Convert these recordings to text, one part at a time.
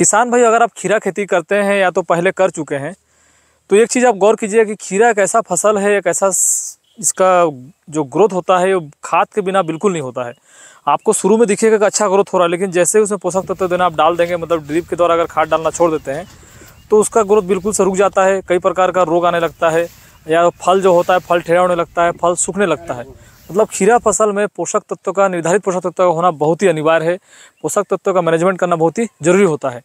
किसान भाई अगर आप खीरा खेती करते हैं या तो पहले कर चुके हैं तो एक चीज़ आप गौर कीजिए कि खीरा एक ऐसा फसल है एक ऐसा इसका जो ग्रोथ होता है वो खाद के बिना बिल्कुल नहीं होता है आपको शुरू में दिखेगा कि अच्छा ग्रोथ हो रहा है लेकिन जैसे ही उसमें पोषक तत्व तो देना आप डाल देंगे मतलब ड्रिप के द्वारा अगर खाद डालना छोड़ देते हैं तो उसका ग्रोथ बिल्कुल से रुक जाता है कई प्रकार का रोग आने लगता है या फल जो होता है फल ठेरा होने लगता है फल सूखने लगता है मतलब खीरा फसल में पोषक तत्व का निर्धारित पोषक तत्व का होना बहुत ही अनिवार्य है पोषक तत्व का मैनेजमेंट करना बहुत ही जरूरी होता है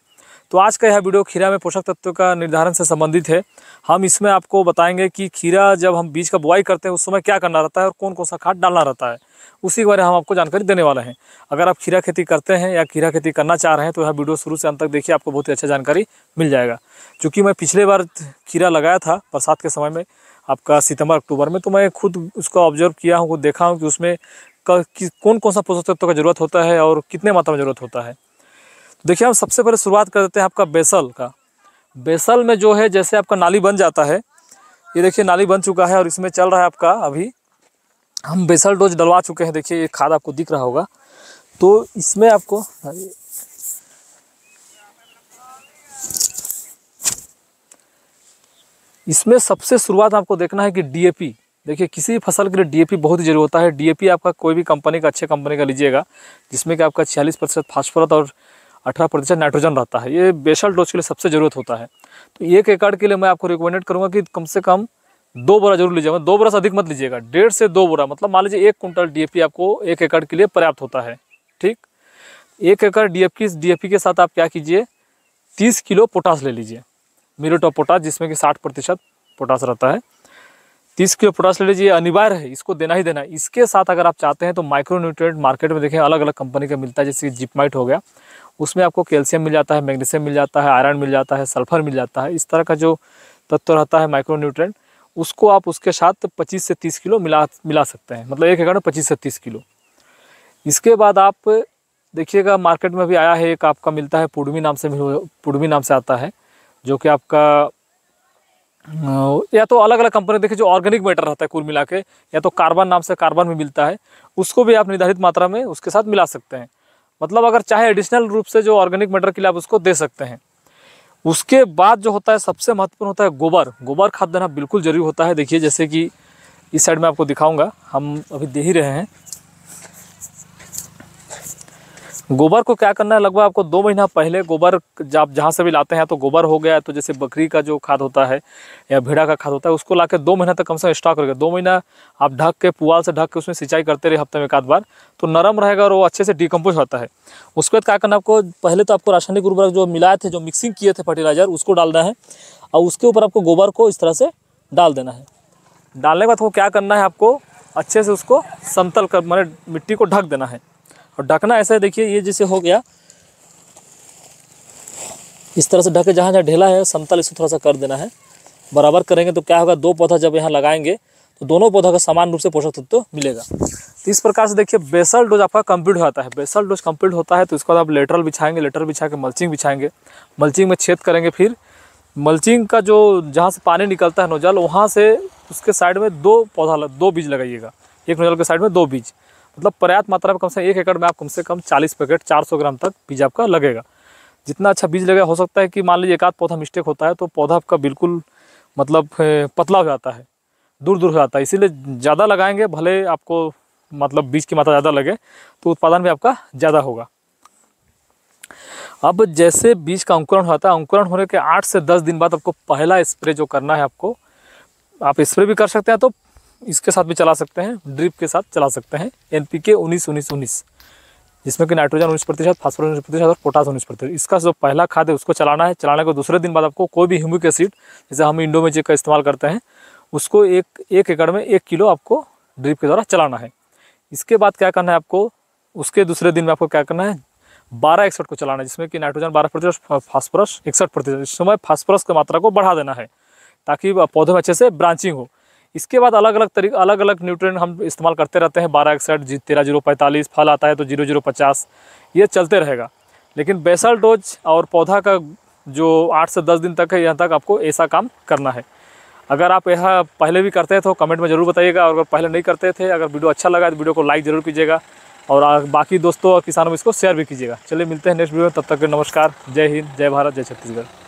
तो आज का यह वीडियो खीरा में पोषक तत्व का निर्धारण से संबंधित है हम इसमें आपको बताएंगे कि खीरा जब हम बीज का बुआई करते हैं उस समय क्या करना रहता है और कौन कौन सा खाद डालना रहता है उसी के बारे में हम आपको जानकारी देने वाले हैं अगर आप खीरा खेती करते हैं या खीरा खेती करना चाह रहे हैं तो यह वीडियो शुरू से अंत तक देखिए आपको बहुत ही अच्छा जानकारी मिल जाएगा चूँकि मैं पिछले बार खीरा लगाया था बरसात के समय में आपका सितंबर अक्टूबर में तो मैं खुद उसका ऑब्जर्व किया हूँ देखा हूँ कि उसमें कौन कौन सा पोषक तत्व का जरूरत होता है और कितने मात्रा में जरूरत होता है देखिए हम सबसे पहले शुरुआत कर देते हैं आपका बेसल का बेसल में जो है जैसे आपका नाली बन जाता है ये देखिए नाली बन चुका है और इसमें चल रहा है आपका अभी हम बेसल डोज डलवा चुके हैं देखिए ये खाद आपको दिख रहा होगा तो इसमें आपको इसमें सबसे शुरुआत आपको देखना है कि डीएपी देखिए किसी भी फसल के लिए डीएपी बहुत ही जरूरी होता है डीएपी आपका कोई भी कंपनी का अच्छे कंपनी का लीजिएगा जिसमें कि आपका छियालीस प्रतिशत फास्फोरस और अठारह प्रतिशत नाइट्रोजन रहता है ये बेशल डोज के लिए सबसे ज़रूरत होता है तो एक एकड़ के लिए मैं आपको रिकमेंडेड करूँगा कि कम से कम दो बोरा जरूर लीजिएगा मतलब दो बोरा से अधिक मत लीजिएगा डेढ़ से दो बोरा मतलब मान लीजिए एक कुंटल डी आपको एक एकड़ के लिए पर्याप्त होता है ठीक एक एकड़ डी एफ डीएपी के साथ आप क्या कीजिए तीस किलो पोटास ले लीजिए मिलोट तो ऑफ पोटास जिसमें कि साठ प्रतिशत पोटास रहता है तीस किलो पोटास ले लीजिए अनिवार्य है इसको देना ही देना है इसके साथ अगर आप चाहते हैं तो माइक्रो न्यूट्रेंट मार्केट में देखें अलग अलग कंपनी का मिलता है जैसे कि जिपमाइट हो गया उसमें आपको कैल्शियम मिल जाता है मैग्नीशियम मिल जाता है आयरन मिल जाता है सल्फर मिल जाता है इस तरह का जो तत्व रहता है माइक्रो न्यूट्रेंट उसको आप उसके साथ पच्चीस से तीस किलो मिला मिला सकते हैं मतलब एक एकड़ में पच्चीस से तीस किलो इसके बाद आप देखिएगा मार्केट में भी आया है एक आपका मिलता है पुडमी नाम से पुडमी नाम से आता है जो कि आपका या तो अलग अलग कंपनी देखिए जो ऑर्गेनिक मैटर रहता है कुल मिला के या तो कार्बन नाम से कार्बन में मिलता है उसको भी आप निर्धारित मात्रा में उसके साथ मिला सकते हैं मतलब अगर चाहे एडिशनल रूप से जो ऑर्गेनिक मैटर के लिए आप उसको दे सकते हैं उसके बाद जो होता है सबसे महत्वपूर्ण होता है गोबर गोबर खाद देना बिल्कुल जरूरी होता है देखिए जैसे कि इस साइड में आपको दिखाऊंगा हम अभी दे ही रहे हैं गोबर को क्या करना है लगभग आपको दो महीना पहले गोबर आप जहाँ से भी लाते हैं तो गोबर हो गया तो जैसे बकरी का जो खाद होता है या भेड़ा का खाद होता है उसको ला के दो महीना तक कम से कम स्टॉक रखेगा दो महीना आप ढक के पुआल से ढक के उसमें सिंचाई करते रहे हफ्ते में एक आध बार तो नरम रहेगा और वो अच्छे से डिकम्पोज होता है उसके बाद क्या करना आपको पहले तो आपको रासायनिक उर्वरक जो मिलाए थे जो मिक्सिंग किए थे फर्टिलाइजर उसको डालना है और उसके ऊपर आपको गोबर को इस तरह से डाल देना है डालने के बाद वो क्या करना है आपको अच्छे से उसको समतल कर मैंने मिट्टी को ढक देना है और ढकना ऐसा है देखिए ये जैसे हो गया इस तरह से ढके जहाँ जहाँ ढेला है समतल इसको थोड़ा सा कर देना है बराबर करेंगे तो क्या होगा दो पौधा जब यहाँ लगाएंगे तो दोनों पौधा का समान रूप से पोषक तत्व तो मिलेगा तो इस प्रकार से देखिए बेसल डोज आपका कंप्लीट हो जाता है बेसल डोज कंप्लीट होता है तो उसके बाद आप लेटरल बिछाएंगे लेटर बिछा के मल्चिंग बिछाएंगे मल्चिंग में छेद करेंगे फिर मल्चिंग का जो जहाँ से पानी निकलता है नोजल वहाँ से उसके साइड में दो पौधा दो बीज लगाइएगा एक नोजल के साइड में दो बीज मतलब पर्याप्त मात्रा में कम से कम एक एकड़ में आप कम से कम चालीस पैकेट चार सौ ग्राम तक बीज आपका लगेगा जितना अच्छा बीज लगेगा हो सकता है कि मान लीजिए एक आध पौधा मिस्टेक होता है तो पौधा आपका बिल्कुल मतलब पतला हो जाता है दूर दूर हो जाता है इसीलिए ज़्यादा लगाएंगे भले आपको मतलब बीज की मात्रा ज़्यादा लगे तो उत्पादन भी आपका ज़्यादा होगा अब जैसे बीज का अंकुरण होता है अंकुरण होने के आठ से दस दिन बाद आपको पहला स्प्रे जो करना है आपको आप स्प्रे भी कर सकते हैं तो इसके साथ भी चला सकते हैं ड्रिप के साथ चला सकते हैं एन पी के उन्नीस उन्नीस उन्नीस जिसमें कि नाइट्रोजन उन्नीस प्रतिशत फास्फोरस उन्नीस प्रतिशत और पोटास उन्नीस प्रतिशत इसका जो पहला खाद है उसको चलाना है चलाने के दूसरे दिन बाद आपको कोई भी ह्यूमिक एसिड जैसे हम इंडोमेजिक का इस्तेमाल करते हैं उसको एक एक एकड़ में एक किलो आपको ड्रिप के द्वारा चलाना है इसके बाद क्या करना है आपको उसके दूसरे दिन में आपको क्या करना है बारह इकसठ को चलाना है जिसमें कि नाइट्रोजन बारह प्रतिशत फास्फोरस इकसठ प्रतिशत इस समय फास्फोरस की मात्रा को बढ़ा देना है ताकि पौधों में अच्छे से ब्रांचिंग हो इसके बाद अलग अलग तरीके अलग अलग न्यूट्रेंट हम इस्तेमाल करते रहते हैं बारह इकसठ जी तेरह जीरो पैंतालीस फल आता है तो जीरो जीरो पचास ये चलते रहेगा लेकिन बेसल डोज और पौधा का जो आठ से दस दिन तक है यहाँ तक आपको ऐसा काम करना है अगर आप यह पहले भी करते हैं तो कमेंट में ज़रूर बताइएगा और अगर पहले नहीं करते थे अगर वीडियो अच्छा लगा तो वीडियो को लाइक ज़रूर कीजिएगा और बाकी दोस्तों और किसानों में इसको शेयर भी कीजिएगा चलिए मिलते हैं नेक्स्ट वीडियो में तब तक के नमस्कार जय हिंद जय भारत जय छत्तीसगढ़